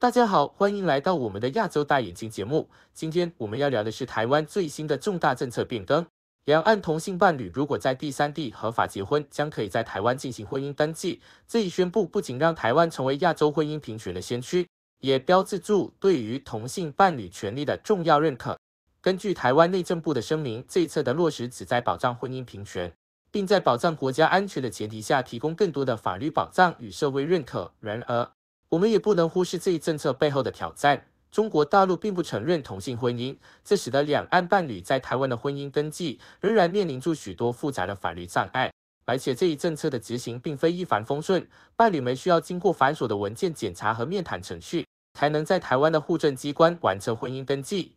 大家好，欢迎来到我们的亚洲大眼睛节目。今天我们要聊的是台湾最新的重大政策变更：两岸同性伴侣如果在第三地合法结婚，将可以在台湾进行婚姻登记。这一宣布不仅让台湾成为亚洲婚姻平权的先驱，也标志住对于同性伴侣权利的重要认可。根据台湾内政部的声明，这一策的落实旨在保障婚姻平权，并在保障国家安全的前提下，提供更多的法律保障与社会认可。然而，我们也不能忽视这一政策背后的挑战。中国大陆并不承认同性婚姻，这使得两岸伴侣在台湾的婚姻登记仍然面临住许多复杂的法律障碍。而且，这一政策的执行并非一帆风顺，伴侣们需要经过繁琐的文件检查和面谈程序，才能在台湾的户政机关完成婚姻登记。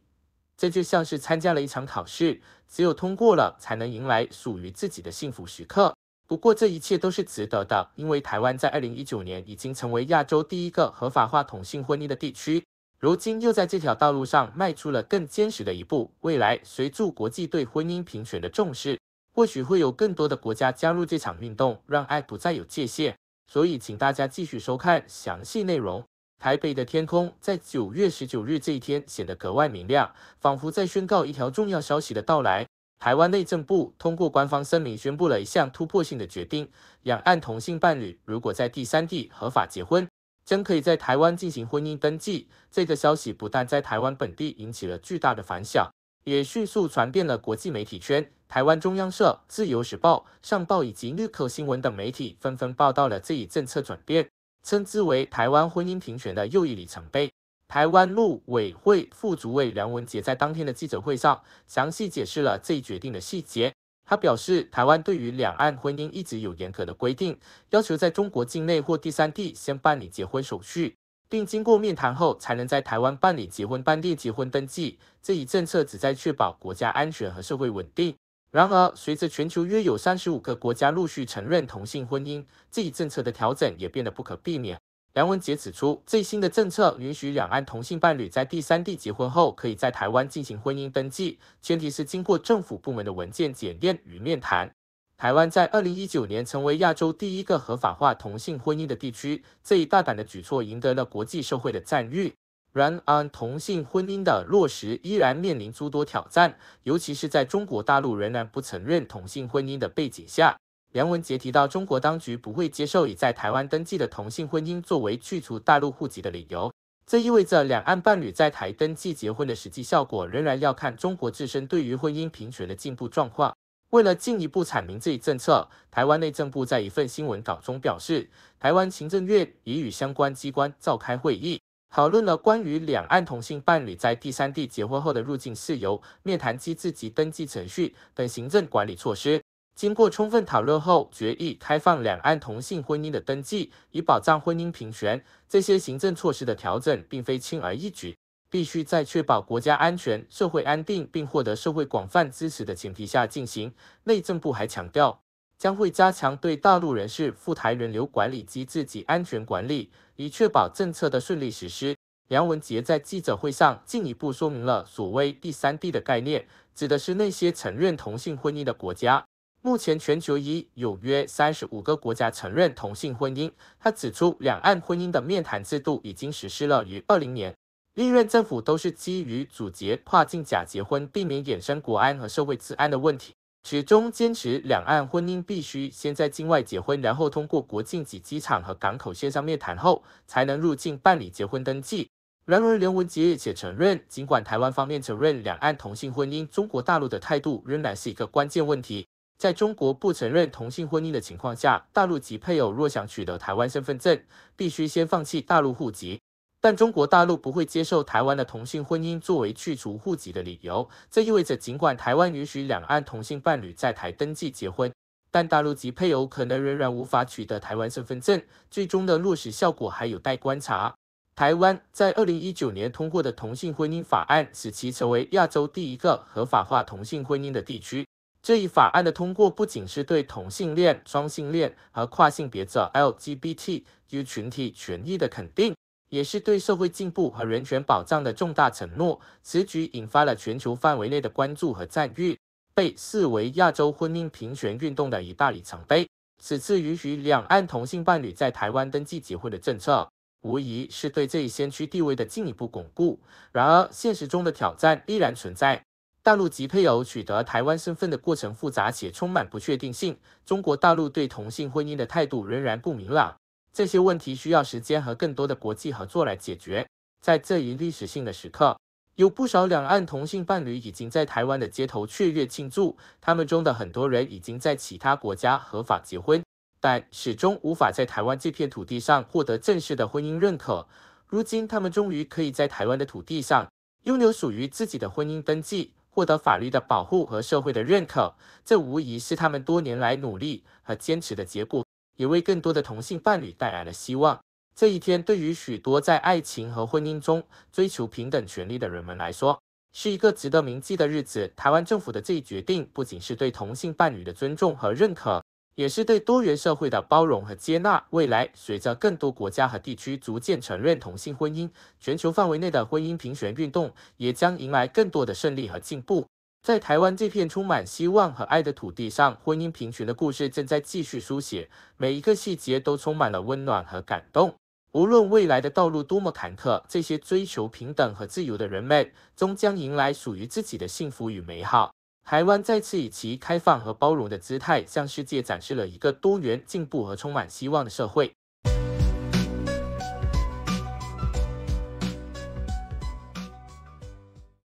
这就像是参加了一场考试，只有通过了，才能迎来属于自己的幸福时刻。不过这一切都是值得的，因为台湾在二零一九年已经成为亚洲第一个合法化同性婚姻的地区，如今又在这条道路上迈出了更坚实的一步。未来，随著国际对婚姻平权的重视，或许会有更多的国家加入这场运动，让爱不再有界限。所以，请大家继续收看详细内容。台北的天空在九月十九日这一天显得格外明亮，仿佛在宣告一条重要消息的到来。台湾内政部通过官方声明宣布了一项突破性的决定：两岸同性伴侣如果在第三地合法结婚，将可以在台湾进行婚姻登记。这个消息不但在台湾本地引起了巨大的反响，也迅速传遍了国际媒体圈。台湾中央社、自由时报、上报以及绿客新闻等媒体纷纷报道了这一政策转变，称之为台湾婚姻平权的又一里程碑。台湾陆委会副主委梁文杰在当天的记者会上详细解释了这一决定的细节。他表示，台湾对于两岸婚姻一直有严格的规定，要求在中国境内或第三地先办理结婚手续，并经过面谈后才能在台湾办理结婚、办地结婚登记。这一政策旨在确保国家安全和社会稳定。然而，随着全球约有三十五个国家陆续承认同性婚姻，这一政策的调整也变得不可避免。梁文杰指出，最新的政策允许两岸同性伴侣在第三地结婚后，可以在台湾进行婚姻登记，前提是经过政府部门的文件检验与面谈。台湾在2019年成为亚洲第一个合法化同性婚姻的地区，这一大胆的举措赢得了国际社会的赞誉。然而，同性婚姻的落实依然面临诸多挑战，尤其是在中国大陆仍然不承认同性婚姻的背景下。梁文杰提到，中国当局不会接受已在台湾登记的同性婚姻作为去除大陆户籍的理由。这意味着，两岸伴侣在台登记结婚的实际效果，仍然要看中国自身对于婚姻平权的进步状况。为了进一步阐明这一政策，台湾内政部在一份新闻稿中表示，台湾行政院已与相关机关召开会议，讨论了关于两岸同性伴侣在第三地结婚后的入境事由、面谈机制及登记程序等行政管理措施。经过充分讨论后，决议开放两岸同性婚姻的登记，以保障婚姻平权。这些行政措施的调整并非轻而易举，必须在确保国家安全、社会安定并获得社会广泛支持的前提下进行。内政部还强调，将会加强对大陆人士赴台人流管理机制及安全管理，以确保政策的顺利实施。梁文杰在记者会上进一步说明了所谓“第三地”的概念，指的是那些承认同性婚姻的国家。目前全球已有约三十五个国家承认同性婚姻。他指出，两岸婚姻的面谈制度已经实施了于二零年，历任政府都是基于阻截跨境假结婚，避免衍生国安和社会治安的问题，始终坚持两岸婚姻必须先在境外结婚，然后通过国境及机场和港口线上面谈后，才能入境办理结婚登记。然而，刘文杰也承认，尽管台湾方面承认两岸同性婚姻，中国大陆的态度仍然是一个关键问题。在中国不承认同性婚姻的情况下，大陆籍配偶若想取得台湾身份证，必须先放弃大陆户籍。但中国大陆不会接受台湾的同性婚姻作为去除户籍的理由。这意味着，尽管台湾允许两岸同性伴侣在台登记结婚，但大陆籍配偶可能仍然无法取得台湾身份证。最终的落实效果还有待观察。台湾在2019年通过的同性婚姻法案，使其成为亚洲第一个合法化同性婚姻的地区。这一法案的通过不仅是对同性恋、双性恋和跨性别者 （LGBTQ） 群体权益的肯定，也是对社会进步和人权保障的重大承诺。此举引发了全球范围内的关注和赞誉，被视为亚洲婚姻平权运动的一大里程碑。此次允许两岸同性伴侣在台湾登记结婚的政策，无疑是对这一先驱地位的进一步巩固。然而，现实中的挑战依然存在。大陆及配偶取得台湾身份的过程复杂且充满不确定性。中国大陆对同性婚姻的态度仍然不明朗。这些问题需要时间和更多的国际合作来解决。在这一历史性的时刻，有不少两岸同性伴侣已经在台湾的街头雀跃庆祝。他们中的很多人已经在其他国家合法结婚，但始终无法在台湾这片土地上获得正式的婚姻认可。如今，他们终于可以在台湾的土地上拥有属于自己的婚姻登记。获得法律的保护和社会的认可，这无疑是他们多年来努力和坚持的结果，也为更多的同性伴侣带来了希望。这一天对于许多在爱情和婚姻中追求平等权利的人们来说，是一个值得铭记的日子。台湾政府的这一决定不仅是对同性伴侣的尊重和认可。也是对多元社会的包容和接纳。未来，随着更多国家和地区逐渐承认同性婚姻，全球范围内的婚姻平权运动也将迎来更多的胜利和进步。在台湾这片充满希望和爱的土地上，婚姻平权的故事正在继续书写，每一个细节都充满了温暖和感动。无论未来的道路多么坎坷，这些追求平等和自由的人们，终将迎来属于自己的幸福与美好。台湾再次以其开放和包容的姿态，向世界展示了一个多元、进步和充满希望的社会。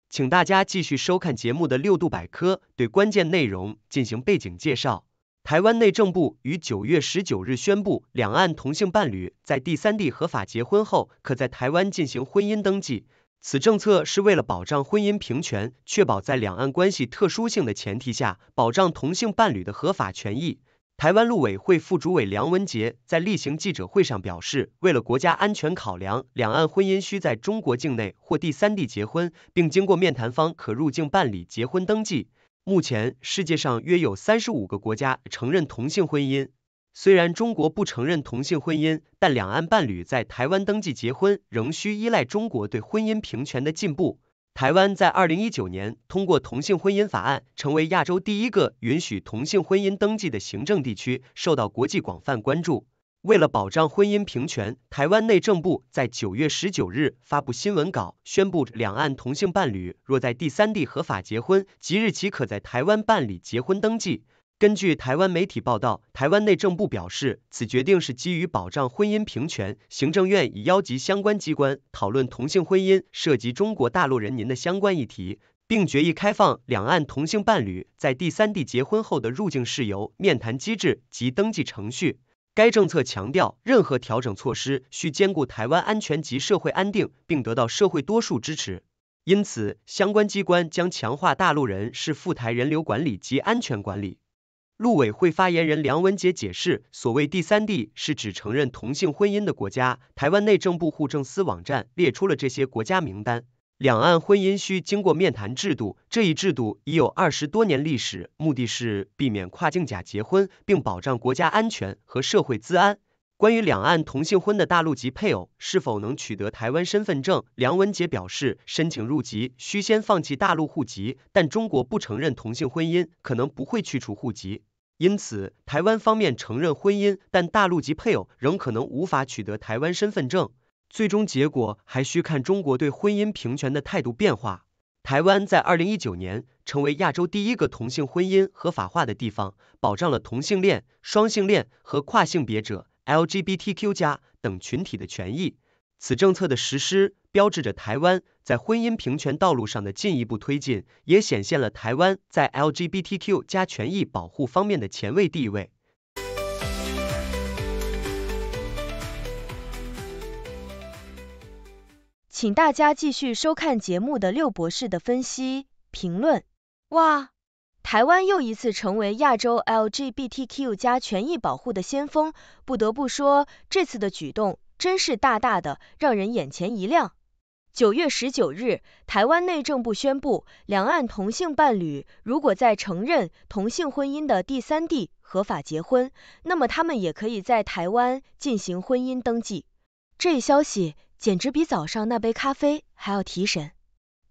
请大家继续收看节目的六度百科，对关键内容进行背景介绍。台湾内政部于九月十九日宣布，两岸同性伴侣在第三地合法结婚后，可在台湾进行婚姻登记。此政策是为了保障婚姻平权，确保在两岸关系特殊性的前提下，保障同性伴侣的合法权益。台湾陆委会副主委梁文杰在例行记者会上表示，为了国家安全考量，两岸婚姻需在中国境内或第三地结婚，并经过面谈方可入境办理结婚登记。目前，世界上约有三十五个国家承认同性婚姻。虽然中国不承认同性婚姻，但两岸伴侣在台湾登记结婚仍需依赖中国对婚姻平权的进步。台湾在二零一九年通过同性婚姻法案，成为亚洲第一个允许同性婚姻登记的行政地区，受到国际广泛关注。为了保障婚姻平权，台湾内政部在九月十九日发布新闻稿，宣布两岸同性伴侣若在第三地合法结婚，即日起可在台湾办理结婚登记。根据台湾媒体报道，台湾内政部表示，此决定是基于保障婚姻平权，行政院已邀集相关机关讨论同性婚姻涉及中国大陆人民的相关议题，并决议开放两岸同性伴侣在第三地结婚后的入境事由、面谈机制及登记程序。该政策强调，任何调整措施需兼顾台湾安全及社会安定，并得到社会多数支持。因此，相关机关将强化大陆人是赴台人流管理及安全管理。陆委会发言人梁文杰解释，所谓第三地是指承认同性婚姻的国家。台湾内政部户政司网站列出了这些国家名单。两岸婚姻需经过面谈制度，这一制度已有二十多年历史，目的是避免跨境假结婚，并保障国家安全和社会治安。关于两岸同性婚的大陆籍配偶是否能取得台湾身份证，梁文杰表示，申请入籍需先放弃大陆户籍，但中国不承认同性婚姻，可能不会去除户籍，因此台湾方面承认婚姻，但大陆籍配偶仍可能无法取得台湾身份证。最终结果还需看中国对婚姻平权的态度变化。台湾在二零一九年成为亚洲第一个同性婚姻合法化的地方，保障了同性恋、双性恋和跨性别者。LGBTQ+ 等群体的权益，此政策的实施标志着台湾在婚姻平权道路上的进一步推进，也显现了台湾在 LGBTQ+ 权益保护方面的前卫地位。请大家继续收看节目的六博士的分析评论。哇！台湾又一次成为亚洲 LGBTQ 加权益保护的先锋，不得不说，这次的举动真是大大的让人眼前一亮。九月十九日，台湾内政部宣布，两岸同性伴侣如果在承认同性婚姻的第三地合法结婚，那么他们也可以在台湾进行婚姻登记。这一消息简直比早上那杯咖啡还要提神。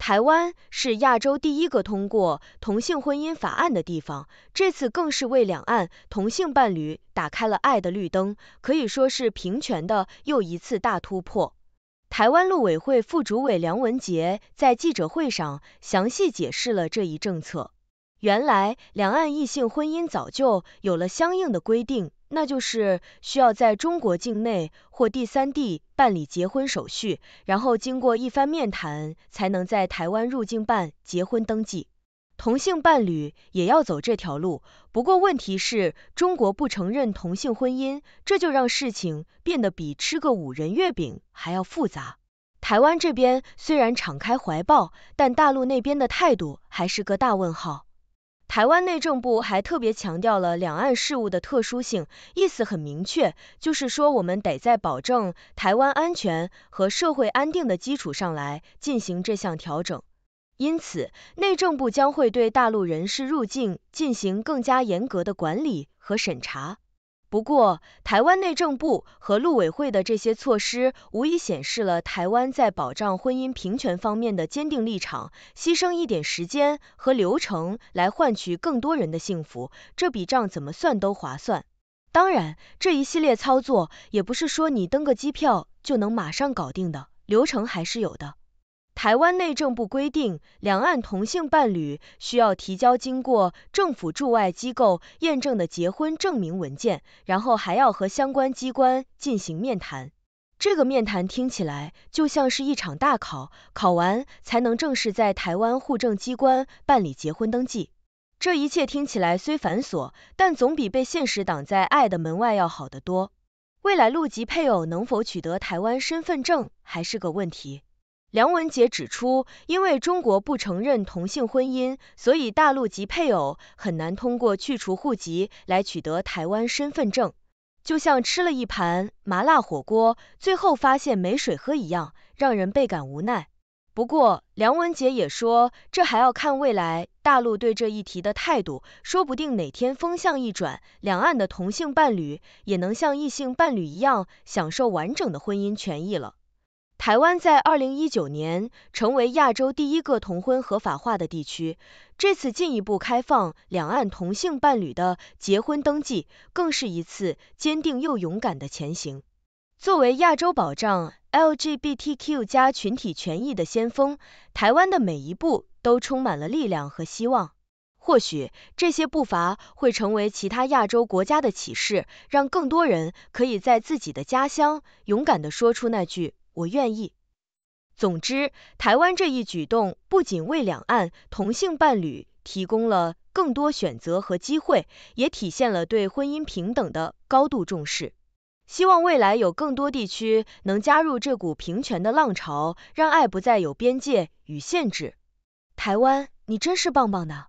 台湾是亚洲第一个通过同性婚姻法案的地方，这次更是为两岸同性伴侣打开了爱的绿灯，可以说是平权的又一次大突破。台湾陆委会副主委梁文杰在记者会上详细解释了这一政策。原来两岸异性婚姻早就有了相应的规定，那就是需要在中国境内或第三地办理结婚手续，然后经过一番面谈，才能在台湾入境办结婚登记。同性伴侣也要走这条路，不过问题是中国不承认同性婚姻，这就让事情变得比吃个五仁月饼还要复杂。台湾这边虽然敞开怀抱，但大陆那边的态度还是个大问号。台湾内政部还特别强调了两岸事务的特殊性，意思很明确，就是说我们得在保证台湾安全和社会安定的基础上来进行这项调整。因此，内政部将会对大陆人士入境进行更加严格的管理和审查。不过，台湾内政部和陆委会的这些措施，无疑显示了台湾在保障婚姻平权方面的坚定立场。牺牲一点时间和流程，来换取更多人的幸福，这笔账怎么算都划算。当然，这一系列操作也不是说你登个机票就能马上搞定的，流程还是有的。台湾内政部规定，两岸同性伴侣需要提交经过政府驻外机构验证的结婚证明文件，然后还要和相关机关进行面谈。这个面谈听起来就像是一场大考，考完才能正式在台湾户政机关办理结婚登记。这一切听起来虽繁琐，但总比被现实挡在爱的门外要好得多。未来陆籍配偶能否取得台湾身份证还是个问题。梁文杰指出，因为中国不承认同性婚姻，所以大陆籍配偶很难通过去除户籍来取得台湾身份证。就像吃了一盘麻辣火锅，最后发现没水喝一样，让人倍感无奈。不过，梁文杰也说，这还要看未来大陆对这一题的态度，说不定哪天风向一转，两岸的同性伴侣也能像异性伴侣一样，享受完整的婚姻权益了。台湾在2019年成为亚洲第一个同婚合法化的地区，这次进一步开放两岸同性伴侣的结婚登记，更是一次坚定又勇敢的前行。作为亚洲保障 LGBTQ+ 群体权益的先锋，台湾的每一步都充满了力量和希望。或许这些步伐会成为其他亚洲国家的启示，让更多人可以在自己的家乡勇敢地说出那句。我愿意。总之，台湾这一举动不仅为两岸同性伴侣提供了更多选择和机会，也体现了对婚姻平等的高度重视。希望未来有更多地区能加入这股平权的浪潮，让爱不再有边界与限制。台湾，你真是棒棒的！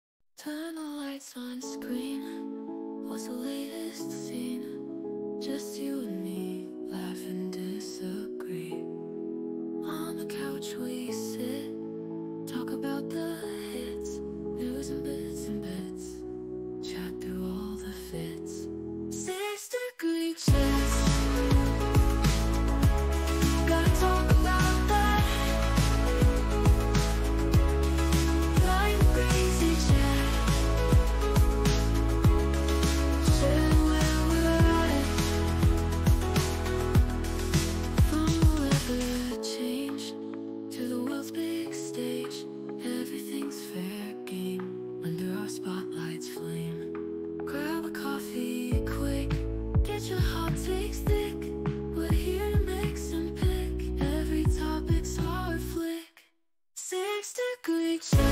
sunscreen. Thanks.